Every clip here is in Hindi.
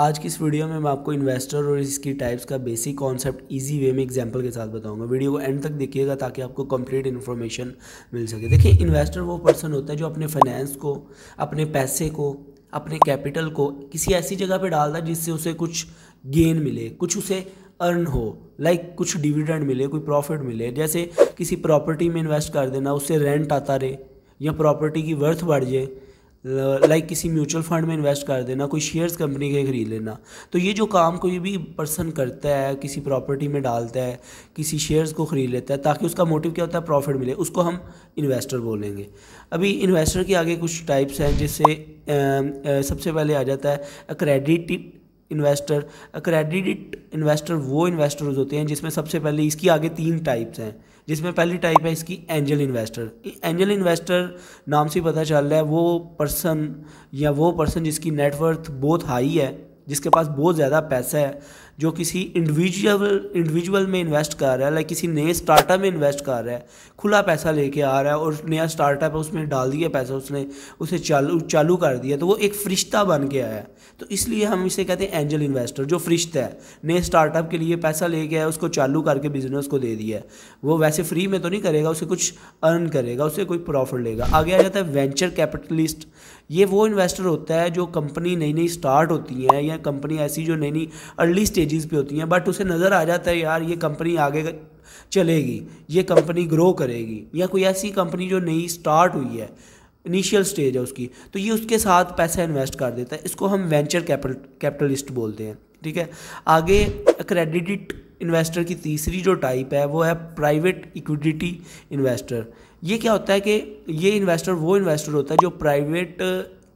आज की इस वीडियो में मैं आपको इन्वेस्टर और इसकी टाइप्स का बेसिक कॉन्सेप्ट इजी वे में एग्जांपल के साथ बताऊंगा वीडियो को एंड तक देखिएगा ताकि आपको कंप्लीट इन्फॉर्मेशन मिल सके देखिए इन्वेस्टर वो पर्सन होता है जो अपने फाइनेंस को अपने पैसे को अपने कैपिटल को किसी ऐसी जगह पर डालता है जिससे उसे कुछ गेन मिले कुछ उसे अर्न हो लाइक like कुछ डिविडेंड मिले कोई प्रॉफिट मिले जैसे किसी प्रॉपर्टी में इन्वेस्ट कर देना उससे रेंट आता रहे या प्रॉपर्टी की वर्थ बढ़ जाए लाइक किसी म्यूचुअल फंड में इन्वेस्ट कर देना कोई शेयर्स कंपनी के खरीद लेना तो ये जो काम कोई भी पर्सन करता है किसी प्रॉपर्टी में डालता है किसी शेयर्स को ख़रीद लेता है ताकि उसका मोटिव क्या होता है प्रॉफिट मिले उसको हम इन्वेस्टर बोलेंगे अभी इन्वेस्टर के आगे कुछ टाइप्स हैं जिससे सबसे पहले आ जाता है क्रेडिट इन्वेस्टर क्रेडिट इन्वेस्टर वो इन्वेस्टर्स होते हैं जिसमें सबसे पहले इसकी आगे तीन टाइप्स हैं जिसमें पहली टाइप है इसकी एंजल इन्वेस्टर एंजल इन्वेस्टर नाम से पता चल रहा है वो पर्सन या वो पर्सन जिसकी नेटवर्थ बहुत हाई है जिसके पास बहुत ज़्यादा पैसा है जो किसी इंडिविजुअल इंडिविजुअल में इन्वेस्ट कर रहा है लाइक किसी नए स्टार्टअप में इन्वेस्ट कर रहा है खुला पैसा लेके आ रहा है और नया स्टार्टअप है उसमें डाल दिया पैसा उसने उसे चालू चालू कर दिया तो वो एक फरिश्ता बन के आया तो इसलिए हम इसे कहते हैं एंजल इन्वेस्टर जो फरिश्ता है नए स्टार्टअप के लिए पैसा लेके आया उसको चालू करके बिजनेस को दे दिया है वो वैसे फ्री में तो नहीं करेगा उसे कुछ अर्न करेगा उसे कोई प्रॉफिट लेगा आगे आ जाता है वेंचर कैपिटलिस्ट ये वो इन्वेस्टर होता है जो कंपनी नई नई स्टार्ट होती है या कंपनी ऐसी जो नई नई अर्ली स्टेज स्टेजेस पे होती हैं बट उसे नज़र आ जाता है यार ये कंपनी आगे चलेगी ये कंपनी ग्रो करेगी या कोई ऐसी कंपनी जो नई स्टार्ट हुई है इनिशियल स्टेज है उसकी तो ये उसके साथ पैसा इन्वेस्ट कर देता है इसको हम वेंचर कैपिटल कैपिटलिस्ट बोलते हैं ठीक है आगे क्रेडिट इन्वेस्टर की तीसरी जो टाइप है वो है प्राइवेट इक्विटी इन्वेस्टर ये क्या होता है कि ये इन्वेस्टर वो इन्वेस्टर होता है जो प्राइवेट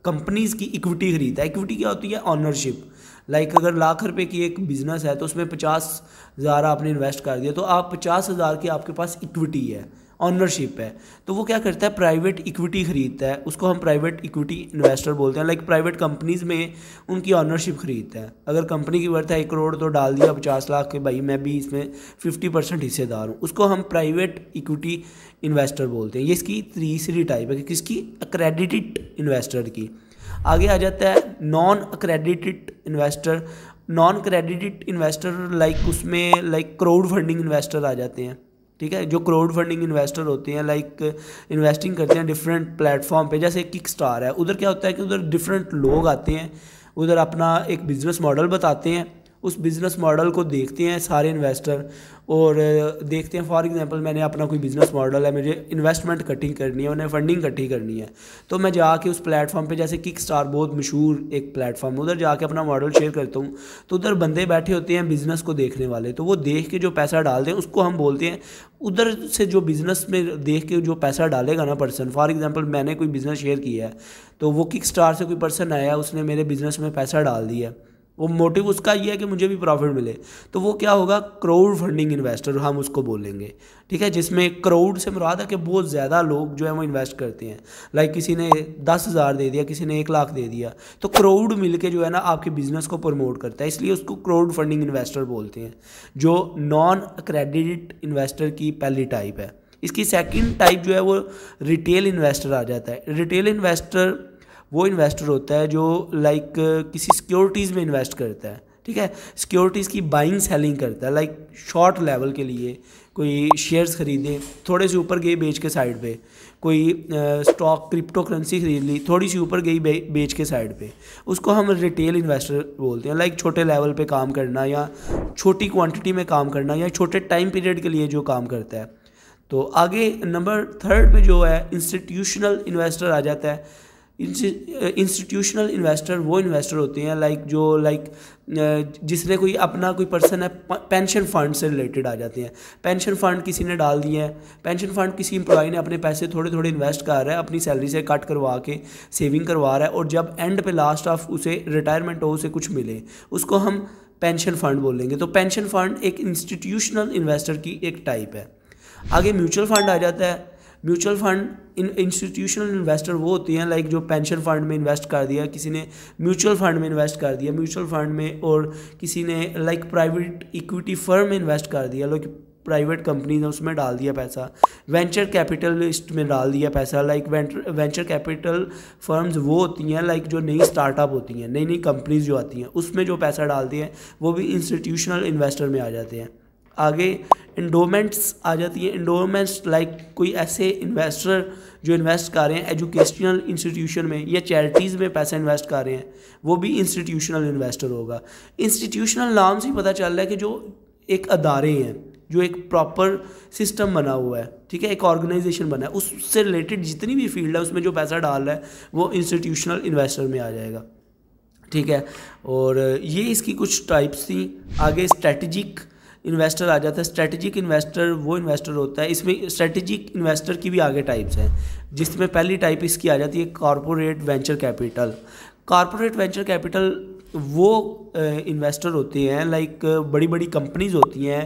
कंपनीज़ uh, की इक्विटी खरीदता है इक्विटी क्या होती है ऑनरशिप लाइक अगर लाख रुपए की एक बिज़नेस है तो उसमें पचास हज़ार आपने इन्वेस्ट कर दिया तो आप पचास हज़ार की आपके पास इक्विटी है ऑनरशिप है तो वो क्या करता है प्राइवेट इक्विटी खरीदता है उसको हम प्राइवेट इक्विटी इन्वेस्टर बोलते हैं लाइक प्राइवेट कंपनीज में उनकी ऑनरशिप खरीदता है अगर कंपनी की वर्थ है एक करोड़ तो डाल दिया पचास लाख के भाई मैं भी इसमें फिफ्टी परसेंट हिस्सेदार हूँ उसको हम प्राइवेट इक्विटी इन्वेस्टर बोलते हैं ये इसकी तीसरी टाइप है किसकी अक्रेडिटेड इन्वेस्टर की आगे आ जाता है non accredited investor non credited investor like उसमें लाइक क्राउड फंडिंग इन्वेस्टर आ जाते हैं ठीक है जो क्राउड फंडिंग इन्वेस्टर होते हैं लाइक इन्वेस्टिंग करते हैं डिफरेंट प्लेटफॉर्म पे जैसे किक स्टार है उधर क्या होता है कि उधर डिफरेंट लोग आते हैं उधर अपना एक बिजनेस मॉडल बताते हैं उस बिज़नेस मॉडल को देखते हैं सारे इन्वेस्टर और देखते हैं फॉर एग्जांपल मैंने अपना कोई बिज़नेस मॉडल है मुझे इन्वेस्टमेंट इकट्ठी करनी है उन्हें फंडिंग इकट्ठी करनी है तो मैं जाके उस प्लेटफॉर्म पे जैसे किक स्टार बहुत मशहूर एक प्लेटफॉर्म उधर जाके अपना मॉडल शेयर करता हूँ तो उधर बंदे बैठे होते हैं बिज़नेस को देखने वाले तो वो देख के जो पैसा डालते हैं उसको हम बोलते हैं उधर से जो बिज़नेस में देख के जो पैसा डालेगा ना पर्सन फॉर एग्ज़ाम्पल मैंने कोई बिज़नेस शेयर किया है तो वो किक स्टार से कोई पर्सन आया उसने मेरे बिज़नेस में पैसा डाल दिया वो मोटिव उसका ये है कि मुझे भी प्रॉफिट मिले तो वो क्या होगा क्राउड फंडिंग इन्वेस्टर हम उसको बोलेंगे ठीक है जिसमें क्राउड से मुराद है कि बहुत ज़्यादा लोग जो है वो इन्वेस्ट करते हैं लाइक किसी ने दस हज़ार दे दिया किसी ने एक लाख दे दिया तो क्राउड मिलके जो है ना आपके बिजनेस को प्रमोट करता है इसलिए उसको क्राउड फंडिंग इन्वेस्टर बोलते हैं जो नॉन क्रेडिट इन्वेस्टर की पहली टाइप है इसकी सेकेंड टाइप जो है वो रिटेल इन्वेस्टर आ जाता है रिटेल इन्वेस्टर वो इन्वेस्टर होता है जो लाइक किसी सिक्योरिटीज़ में इन्वेस्ट करता है ठीक है सिक्योरिटीज़ की बाइंग सेलिंग करता है लाइक शॉर्ट लेवल के लिए कोई शेयर्स ख़रीदे थोड़े से ऊपर गई बेच के साइड पे कोई स्टॉक क्रिप्टो करेंसी ख़रीद ली थोड़ी सी ऊपर गई बे, बेच के साइड पे उसको हम रिटेल इन्वेस्टर बोलते हैं लाइक छोटे लेवल पे काम करना या छोटी क्वांटिटी में काम करना या छोटे टाइम पीरियड के लिए जो काम करता है तो आगे नंबर थर्ड पे जो है इंस्टीट्यूशनल इन्वेस्टर आ जाता है इंस्टीट्यूशनल इन्वेस्टर वो इन्वेस्टर होते हैं लाइक जो लाइक जिसने कोई अपना कोई पर्सन है पेंशन फंड से रिलेटेड आ जाते हैं पेंशन फंड किसी ने डाल दिए हैं पेंशन फंड किसी एम्प्लॉय ने अपने पैसे थोड़े थोड़े इन्वेस्ट कर रहा है अपनी सैलरी से कट करवा के सेविंग करवा रहा है और जब एंड पे लास्ट ऑफ उसे रिटायरमेंट हो उसे कुछ मिले उसको हम पेंशन फंड बोलेंगे तो पेंशन फंड एक इंस्टीट्यूशनल इन्वेस्टर की एक टाइप है आगे म्यूचुअल फंड आ जाता है म्यूचुअल फंड इन इंस्टीट्यूशनल इन्वेस्टर वो होते हैं लाइक जो पेंशन फंड में इन्वेस्ट कर दिया किसी ने म्यूचुअल फंड में इन्वेस्ट कर दिया म्यूचुअल फंड में और किसी ने लाइक प्राइवेट इक्विटी फर्म में इन्वेस्ट कर दिया लोग प्राइवेट कंपनीज ने उसमें डाल दिया पैसा वेंचर कैपिटलिस्ट में डाल दिया पैसा लाइक वेंचर कैपिटल फर्म्स वो होती हैं लाइक जो नई स्टार्टअप होती हैं नई नई कंपनीज जो आती हैं उसमें जो पैसा डालती हैं वो भी इंस्टीट्यूशनल इन्वेस्टर में आ जाते हैं आगे इंडोमेंट्स आ जाती हैं इंडोमेंट्स लाइक कोई ऐसे इन्वेस्टर जो इन्वेस्ट कर रहे हैं एजुकेशनल इंस्टीट्यूशन में या चैरिटीज़ में पैसा इन्वेस्ट कर रहे हैं वो भी इंस्टीट्यूशनल इन्वेस्टर होगा इंस्टीट्यूशनल नाम से ही पता चल रहा है कि जो एक अदारे हैं जो एक प्रॉपर सिस्टम बना हुआ है ठीक है एक ऑर्गेनाइजेशन बना है उससे रिलेटेड जितनी भी फील्ड है उसमें जो पैसा डाल रहा है वो इंस्टीट्यूशनल इन्वेस्टर में आ जाएगा ठीक है और ये इसकी कुछ टाइप्स थी आगे स्ट्रेटजिक इन्वेस्टर आ जाता है स्ट्रेटेजिक इन्वेस्टर वो इन्वेस्टर होता है इसमें स्ट्रेटेजिक इन्वेस्टर की भी आगे टाइप्स हैं जिसमें पहली टाइप इसकी आ जाती है corporate venture capital corporate venture capital वो इन्वेस्टर होते हैं लाइक बड़ी बड़ी कंपनीज होती हैं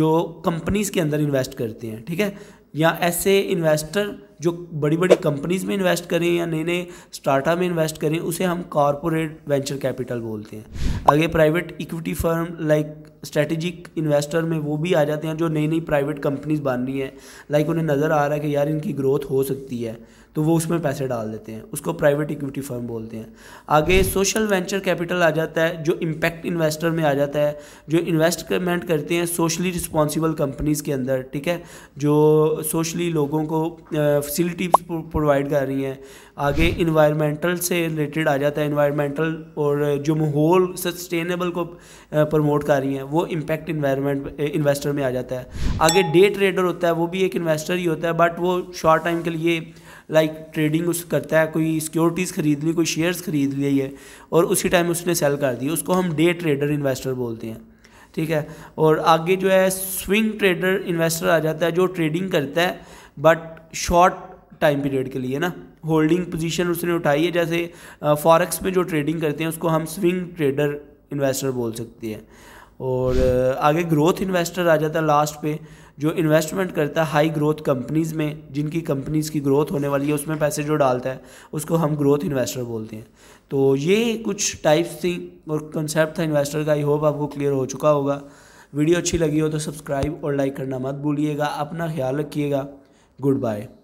जो कंपनीज के अंदर इन्वेस्ट करते हैं ठीक है या ऐसे इन्वेस्टर जो बड़ी बड़ी कंपनीज़ में इन्वेस्ट करें या नए नए स्टार्टअप में इन्वेस्ट करें उसे हम कॉरपोरेट वेंचर कैपिटल बोलते हैं आगे private equity firm like strategic investor में वो भी आ जाते हैं जो नई नई प्राइवेट कंपनीज बन रही हैं लाइक उन्हें नज़र आ रहा है कि यार इनकी ग्रोथ हो सकती है तो वो उसमें पैसे डाल देते हैं उसको प्राइवेट इक्विटी फर्म बोलते हैं आगे सोशल वेंचर कैपिटल आ जाता है जो इम्पैक्ट इन्वेस्टर में आ जाता है जो इन्वेस्टमेंट करते हैं सोशली रिस्पॉन्सिबल कंपनीज़ के अंदर ठीक है जो सोशली लोगों को फैसिलिटी प्रोवाइड कर रही हैं आगे इन्वायरमेंटल से रिलेटेड आ जाता है इन्वायरमेंटल और जो माहौल सस्टेनेबल को प्रमोट कर रही हैं वो इम्पैक्ट इन्वायरमेंट इन्वेस्टर में आ जाता है आगे डे ट्रेडर होता है वो भी एक इन्वेस्टर ही होता है बट वो शॉर्ट टाइम के लिए लाइक like, ट्रेडिंग उस करता है कोई सिक्योरिटीज़ खरीद ली कोई शेयर्स खरीद लिए है और उसी टाइम उसने सेल कर दी उसको हम डे ट्रेडर इन्वेस्टर बोलते हैं ठीक है और आगे जो है स्विंग ट्रेडर इन्वेस्टर आ जाता है जो ट्रेडिंग करता है बट शॉर्ट टाइम पीरियड के लिए ना होल्डिंग पोजीशन उसने उठाई है जैसे फॉरेक्स में जो ट्रेडिंग करते हैं उसको हम स्विंग ट्रेडर इन्वेस्टर बोल सकते हैं और आगे ग्रोथ इन्वेस्टर आ जाता है लास्ट पे जो इन्वेस्टमेंट करता है हाई ग्रोथ कंपनीज़ में जिनकी कंपनीज़ की ग्रोथ होने वाली है उसमें पैसे जो डालता है उसको हम ग्रोथ इन्वेस्टर बोलते हैं तो ये कुछ टाइप्स थी और कंसेप्ट था इन्वेस्टर का आई होप आपको क्लियर हो चुका होगा वीडियो अच्छी लगी हो तो सब्सक्राइब और लाइक करना मत भूलिएगा अपना ख्याल रखिएगा Goodbye.